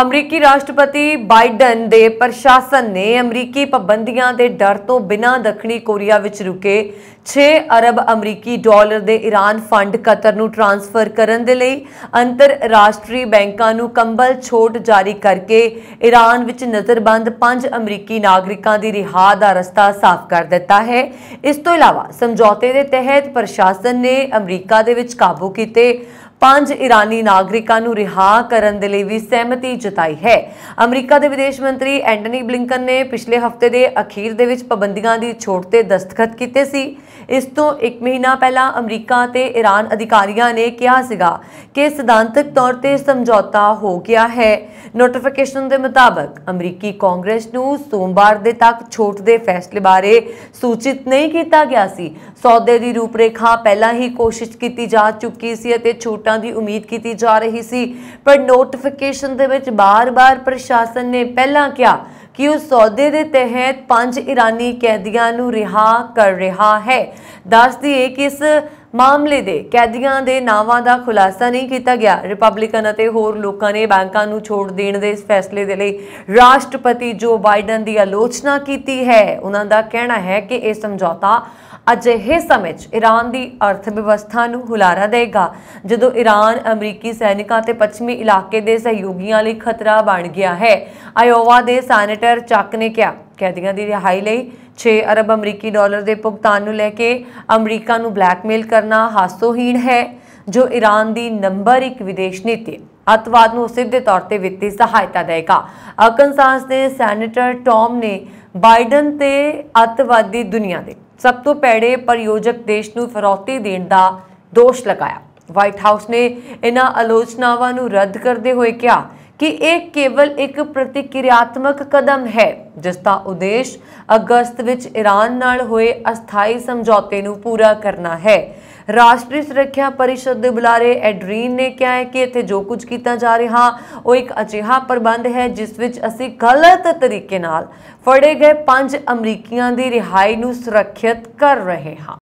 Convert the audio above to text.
ਅਮਰੀਕੀ ਰਾਸ਼ਟਰਪਤੀ ਬਾਈਡਨ ਦੇ ਪ੍ਰਸ਼ਾਸਨ ਨੇ ਅਮਰੀਕੀ ਪਾਬੰਦੀਆਂ ਦੇ ਡਰ ਤੋਂ ਬਿਨਾਂ ਦੱਖਣੀ ਕੋਰੀਆ ਵਿੱਚ ਰੁਕੇ 6 ਅਰਬ ਅਮਰੀਕੀ ਡਾਲਰ ਦੇ ਈਰਾਨ ਫੰਡ ਕਤਰ ਨੂੰ ਟ੍ਰਾਂਸਫਰ ਕਰਨ ਦੇ ਲਈ ਅੰਤਰਰਾਸ਼ਟਰੀ ਬੈਂਕਾਂ ਨੂੰ ਕੰਬਲ ਛੋਟ ਜਾਰੀ ਕਰਕੇ ਈਰਾਨ ਵਿੱਚ ਨਜ਼ਰਬੰਦ 5 ਅਮਰੀਕੀ ਨਾਗਰਿਕਾਂ ਦੀ ਰਿਹਾ ਦਾ ਰਸਤਾ ਸਾਫ਼ ਕਰ ਦਿੱਤਾ ਹੈ ਇਸ ਤੋਂ ਇਲਾਵਾ ਸਮਝੌਤੇ ਦੇ ਤਹਿਤ ਪ੍ਰਸ਼ਾਸਨ ਨੇ ਅਮਰੀਕਾ ਦੇ ਵਿੱਚ ਕਾਬੂ ਕੀਤੇ ਪੰਜ ਇਰਾਨੀ ਨਾਗਰਿਕਾਂ ਨੂੰ ਰਿਹਾ ਕਰਨ ਦੇ ਲਈ ਵੀ ਸਹਿਮਤੀ ਜਤਾਈ ਹੈ ਅਮਰੀਕਾ ਦੇ ਵਿਦੇਸ਼ ਮੰਤਰੀ ਐਂਟਨੀ ਬਲਿੰਕਨ ਨੇ ਪਿਛਲੇ ਹਫਤੇ ਦੇ ਅਖੀਰ ਦੇ ਵਿੱਚ ਪਾਬੰਦੀਆਂ ਦੀ ਛੋਟ ਤੇ ਦਸਤਖਤ ਕੀਤੇ ਸੀ ਇਸ ਤੋਂ 1 ਮਹੀਨਾ ਪਹਿਲਾਂ ਅਮਰੀਕਾ ਤੇ ਇਰਾਨ ਅਧਿਕਾਰੀਆਂ ਨੇ ਕਿਹਾ ਸੀਗਾ ਕਿ ਸਿਧਾਂਤਕ ਤੌਰ ਤੇ ਸਮਝੌਤਾ ਹੋ ਗਿਆ ਹੈ ਨੋਟੀਫਿਕੇਸ਼ਨ ਦੇ ਮੁਤਾਬਕ ਅਮਰੀਕੀ ਕਾਂਗਰਸ ਨੂੰ ਸੋਮਵਾਰ ਦੇ ਤੱਕ ਛੋਟ ਦੇ ਫੈਸਲੇ ਬਾਰੇ ਸੂਚਿਤ ਨਹੀਂ ਕੀਤਾ ਗਿਆ ਸੀ ਸੌਦੇ ਦੀ ਰੂਪਰੇਖਾ ਪਹਿਲਾਂ ਹੀ ਕੋਸ਼ਿਸ਼ ਕੀਤੀ ਜਾ ਚੁੱਕੀ ਸੀ ਅਤੇ ਛੋਟਾਂ ਹੜਤਾਲਾਂ ਦੀ ਉਮੀਦ ਕੀਤੀ ਜਾ ਰਹੀ ਸੀ ਪਰ ਨੋਟੀਫਿਕੇਸ਼ਨ ਦੇ ਵਿੱਚ ਬਾਰ-ਬਾਰ ਪ੍ਰਸ਼ਾਸਨ ਨੇ ਪਹਿਲਾਂ ਕਿਹਾ ਕਿ ਉਹ ਸੌਦੇ ਦੇ ਤਹਿਤ ਪੰਜ ਇਰਾਨੀ ਕੈਦੀਆਂ ਨੂੰ ਰਿਹਾ ਕਰ ਰਿਹਾ ਹੈ ਦੱਸਦੀ ਹੈ ਕਿ ਇਸ ਮਾਮਲੇ ਦੇ ਕੈਦੀਆਂ ਦੇ ਨਾਵਾਂ ਦਾ ਖੁਲਾਸਾ ਨਹੀਂ ਕੀਤਾ ਗਿਆ ਰਿਪਬਲਿਕਨ ਅਤੇ ਹੋਰ ਲੋਕਾਂ ਨੇ ਬੈਂਕਾਂ ਨੂੰ ਛੋੜ ਦੇਣ ਦੇ ਇਸ ਫੈਸਲੇ ਦੇ ਲਈ ਰਾਸ਼ਟਰਪਤੀ ਜੋ ਬਾਈਡਨ ਦੀ ਆਲੋਚਨਾ ਕੀਤੀ ਹੈ ਉਹਨਾਂ ਦਾ ਕਹਿਣਾ ਹੈ ਕਿ ਇਹ ਸਮਝੌਤਾ ਅਜਿਹੇ ਸਮੇਂ 'ਚ ਈਰਾਨ ਦੀ ਅਰਥ ਵਿਵਸਥਾ ਨੂੰ ਹੁਲਾਰਾ ਦੇਗਾ ਜਦੋਂ ਈਰਾਨ ਅਮਰੀਕੀ ਸੈਨਿਕਾਂ ਤੇ ਪੱਛਮੀ ਇਲਾਕੇ ਦੇ ਸਹਿਯੋਗੀਆਂ ਲਈ ਖਤਰਾ ਬਣ ਗਿਆ ਹੈ ਆਇਓਵਾ ਦੇ ਸੈਨੇਟਰ ਚੱਕ ਨੇ ਕਿਹਾ ਕੈਦੀਆਂ ਦੀ ਰਿਹਾਈ ਲਈ 6 ਅਰਬ ਅਮਰੀਕੀ ਡਾਲਰ ਦੇ ਭੁਗਤਾਨ ਨੂੰ ਲੈ ਕੇ ਅਮਰੀਕਾ ਨੂੰ ਬਲੈਕਮੇਲ ਕਰਨਾ ਹਾਸੋਹੀਣ ਹੈ ਜੋ ਈਰਾਨ ਦੀ ਨੰਬਰ 1 ਵਿਦੇਸ਼ ਨੀਤੀ ਅਤਵਾਦ ਨੂੰ ਸਿੱਧੇ ਤੌਰ ਤੇ ਵਿੱਤੀ ਸਹਾਇਤਾ ਦੇਗਾ ਅਰਕਨਸਾਸ ਦੇ ਸੈਨੇਟਰ ਟੌਮ ਨੇ ਬਾਈਡਨ ਤੇ ਅਤਵਾਦੀ ਦੁਨੀਆ ਦੇ ਸਭ ਤੋਂ ਪੈੜੇ ਪ੍ਰਯੋਜਕ ਦੇਸ਼ ਨੂੰ ਫਰੌਤੀ ਦੇਣ ਦਾ ਦੋਸ਼ ਲਗਾਇਆ ਵਾਈਟ ਹਾਊਸ ਨੇ ਇਹਨਾਂ ਆਲੋਚਨਾਵਾਂ ਨੂੰ ਰੱਦ ਕਰਦੇ ਹੋਏ ਕਿਹਾ ਕਿ ਇਹ ਕੇਵਲ ਇੱਕ ਪ੍ਰਤੀਕਿਰਿਆਤਮਕ ਕਦਮ ਹੈ ਜਿਸ ਦਾ ਉਦੇਸ਼ ਅਗਸਤ ਵਿੱਚ ਈਰਾਨ ਨਾਲ ਹੋਏ ਅਸਥਾਈ ਸਮਝੌਤੇ ਨੂੰ ਪੂਰਾ ਕਰਨਾ ਹੈ ਰਾਸ਼ਟਰੀ ਸੁਰੱਖਿਆ ਪਰਿਸ਼ਦ ਦੇ ਬੁਲਾਰੇ ਐਡਰੀਨ ਨੇ ਕਿਹਾ ਹੈ ਕਿ ਇੱਥੇ ਜੋ ਕੁਝ ਕੀਤਾ ਜਾ ਰਿਹਾ ਉਹ ਇੱਕ ਅਜਿਹਾ ਪ੍ਰਬੰਧ ਹੈ ਜਿਸ ਵਿੱਚ ਅਸੀਂ ਗਲਤ ਤਰੀਕੇ ਨਾਲ ਫੜੇ ਗਏ ਪੰਜ ਅਮਰੀਕੀਆਂ ਦੀ ਰਿਹਾਈ ਨੂੰ ਸੁਰੱਖਿਅਤ ਕਰ ਰਹੇ ਹਾਂ